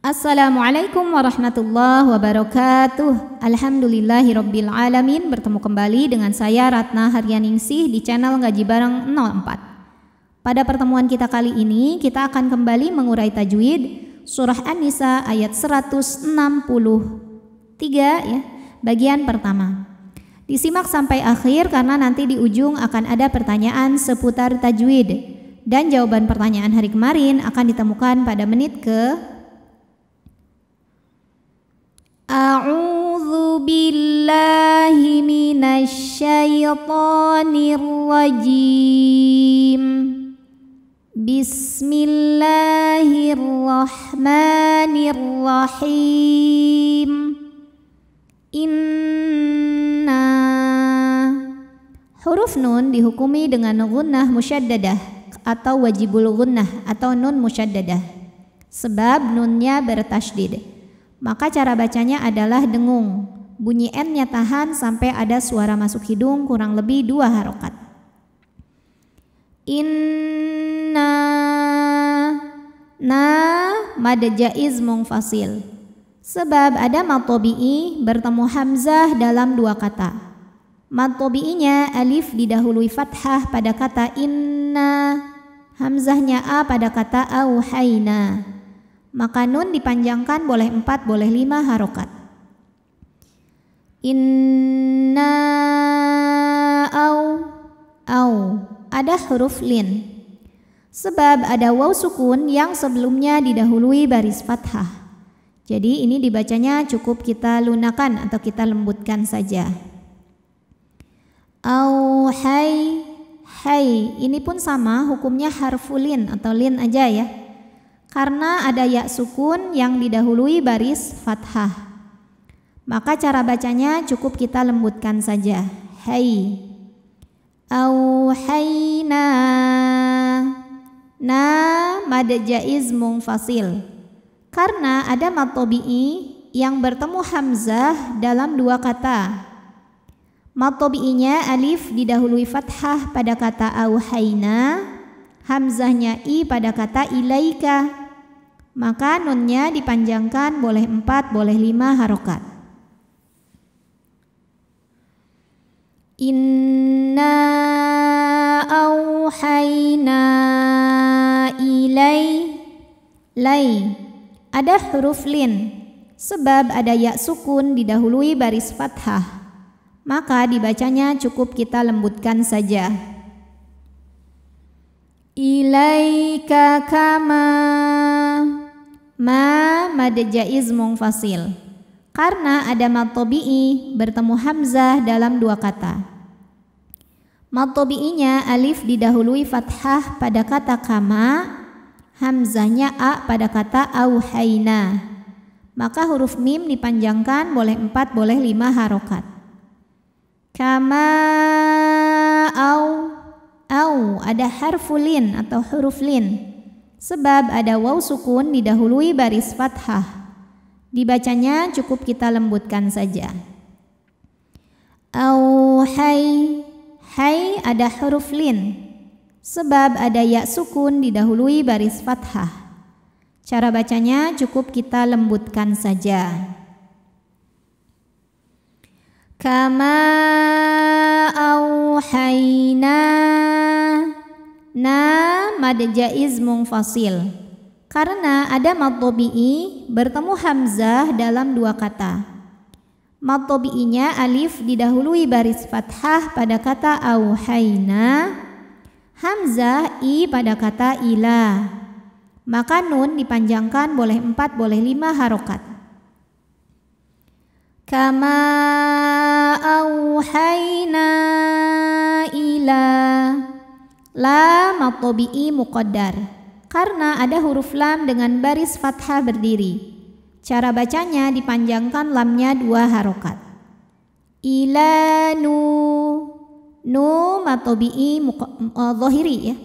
Assalamualaikum warahmatullahi wabarakatuh Alhamdulillahi Rabbil Alamin Bertemu kembali dengan saya Ratna Haryaningsih di channel Ngaji Bareng 04 Pada pertemuan kita kali ini kita akan kembali mengurai tajwid Surah An-Nisa ayat 163 ya Bagian pertama Disimak sampai akhir karena nanti di ujung akan ada pertanyaan seputar tajwid dan jawaban pertanyaan hari kemarin akan ditemukan pada menit ke A'udzu billahi minasyaitonir rajim Bismillahirrahmanirrahim. Inna Huruf nun dihukumi dengan gunnah musyaddadah atau wajibul gunnah atau nun musyaddadah sebab nunnya bertasydid. Maka cara bacanya adalah dengung. Bunyi N-nya tahan sampai ada suara masuk hidung kurang lebih dua harokat. Inna na mad jaiz mungfasil. Sebab ada matobi'i bertemu hamzah dalam dua kata. Matobi'inya alif didahului fathah pada kata inna, hamzahnya a pada kata auhaina. Maka nun dipanjangkan boleh empat, boleh lima harokat. Inna au au ada huruf lin. Sebab ada waw sukun yang sebelumnya didahului baris fathah. Jadi ini dibacanya cukup kita lunakan atau kita lembutkan saja. Au hai hai ini pun sama hukumnya harfulin atau lin aja ya karena ada ya sukun yang didahului baris fathah. Maka cara bacanya cukup kita lembutkan saja. Hai. Auhayna. Na mad jaiz mungfasil. Karena ada mad yang bertemu hamzah dalam dua kata. Mad alif didahului fathah pada kata auhayna, hamzahnya i pada kata ilaika. Maka nunnya dipanjangkan boleh 4, boleh 5 harokat. Inna auhayna ilai lai. Ada huruf lin sebab ada ya sukun didahului baris fathah. Maka dibacanya cukup kita lembutkan saja. Ilaika kama ma mad jaiz mungfasil karena ada matobi'i bertemu hamzah dalam dua kata. Matobi'inya alif didahului fathah pada kata kama, hamzahnya a pada kata auhaina. Maka huruf mim dipanjangkan boleh empat boleh lima harokat. Kama au au ada harfulin atau huruf lin Sebab ada waw sukun didahului baris fathah. Dibacanya cukup kita lembutkan saja. Au hai hai ada huruf lin. Sebab ada ya sukun didahului baris fathah. Cara bacanya cukup kita lembutkan saja. Kama auhayna na mad jaiz mungfasil. Karena ada mad bertemu hamzah dalam dua kata. Mad alif didahului baris fathah pada kata auhaina, hamzah i pada kata ila. Maka nun dipanjangkan boleh empat boleh lima harokat. Kama auhaina ila Lam matobi'i muqaddar karena ada huruf lam dengan baris fathah berdiri. Cara bacanya dipanjangkan lamnya dua harokat. Ila nu nu matobi'i eh, zohiri ya.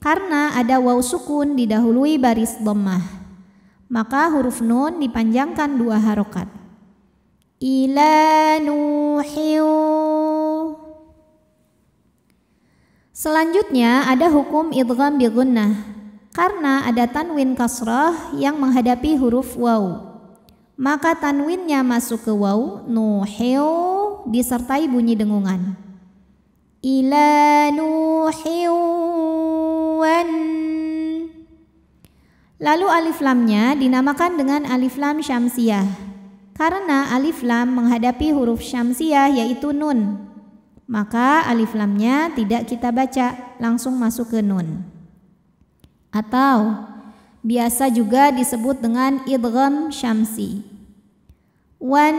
Karena ada waw sukun didahului baris domah. Maka huruf nun dipanjangkan dua harokat. Ila nuhiu Selanjutnya ada hukum idgham bi gunnah. Karena ada tanwin kasrah yang menghadapi huruf waw. Maka tanwinnya masuk ke waw, nuhiu disertai bunyi dengungan. Ila nuhiu Lalu alif lamnya dinamakan dengan alif lam syamsiah. Karena alif lam menghadapi huruf syamsiah yaitu nun maka alif lamnya tidak kita baca, langsung masuk ke nun. Atau biasa juga disebut dengan idgham syamsi. Wan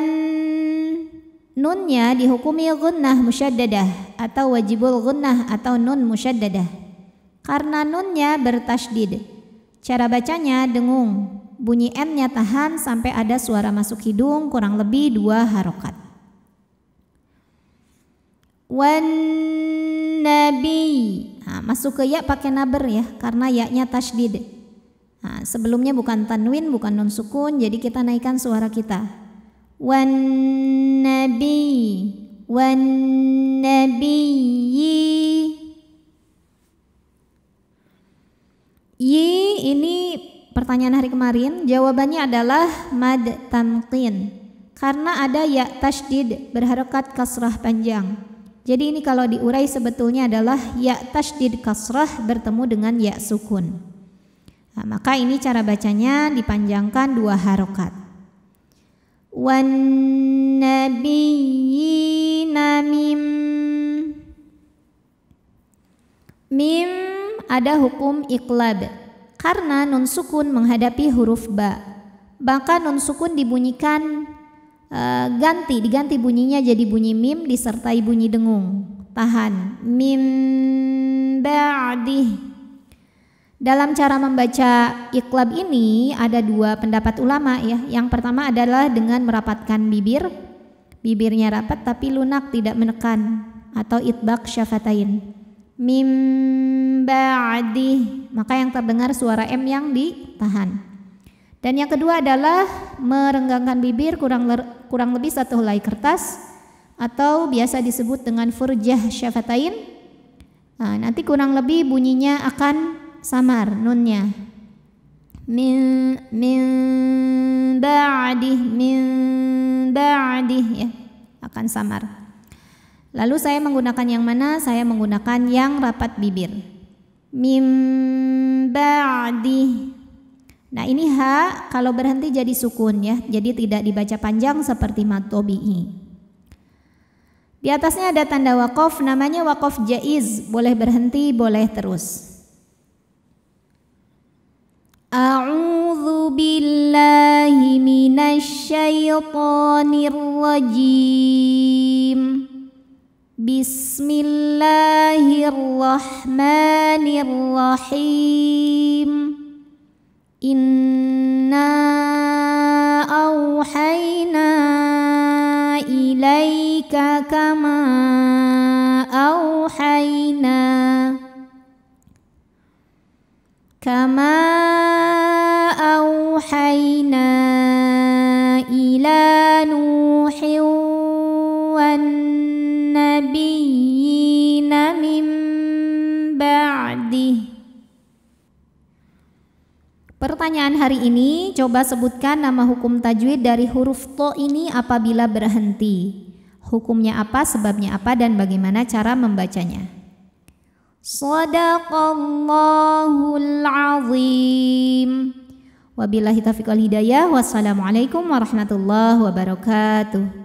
nunnya dihukumi gunnah musyaddadah atau wajibul gunnah atau nun musyaddadah. Karena nunnya bertasydid. Cara bacanya dengung. Bunyi M-nya tahan sampai ada suara masuk hidung kurang lebih dua harokat wan nabi. Nah, masuk ke ya pakai naber ya karena yaknya tasdid. Nah, sebelumnya bukan tanwin, bukan non sukun, jadi kita naikkan suara kita. Wan nabi, wan nabiyyi. Yi ini pertanyaan hari kemarin, jawabannya adalah mad tanwin Karena ada ya tasdid berharokat kasrah panjang. Jadi ini kalau diurai sebetulnya adalah ya tasdid kasrah bertemu dengan ya sukun. Nah, maka ini cara bacanya dipanjangkan dua harokat. Wan nabiyina mim Mim ada hukum iklab karena nun sukun menghadapi huruf ba. Maka nun sukun dibunyikan Eh, ganti diganti bunyinya jadi bunyi mim disertai bunyi dengung tahan mim ba'di dalam cara membaca iklab ini ada dua pendapat ulama ya yang pertama adalah dengan merapatkan bibir bibirnya rapat tapi lunak tidak menekan atau itbak syafatain mim ba'di maka yang terdengar suara m yang ditahan dan yang kedua adalah merenggangkan bibir kurang ler, kurang lebih satu helai kertas atau biasa disebut dengan furjah syafatain. Nah, nanti kurang lebih bunyinya akan samar nunnya. Min min ba'dih min ba'dih ya akan samar. Lalu saya menggunakan yang mana? Saya menggunakan yang rapat bibir. Mim ba'dih Nah ini ha kalau berhenti jadi sukun ya, jadi tidak dibaca panjang seperti matobi'i. Di atasnya ada tanda wakof, namanya wakof jaiz, boleh berhenti, boleh terus. A'udzu billahi minasyaitonir rajim. Bismillahirrahmanirrahim. إنا أوحينا إليك كما أوحينا كما أوحينا إلى نوح Pertanyaan hari ini, coba sebutkan nama hukum tajwid dari huruf to ini apabila berhenti. Hukumnya apa, sebabnya apa, dan bagaimana cara membacanya. Sadaqallahul azim. Wabillahi taufiq wal hidayah. Wassalamualaikum warahmatullahi wabarakatuh.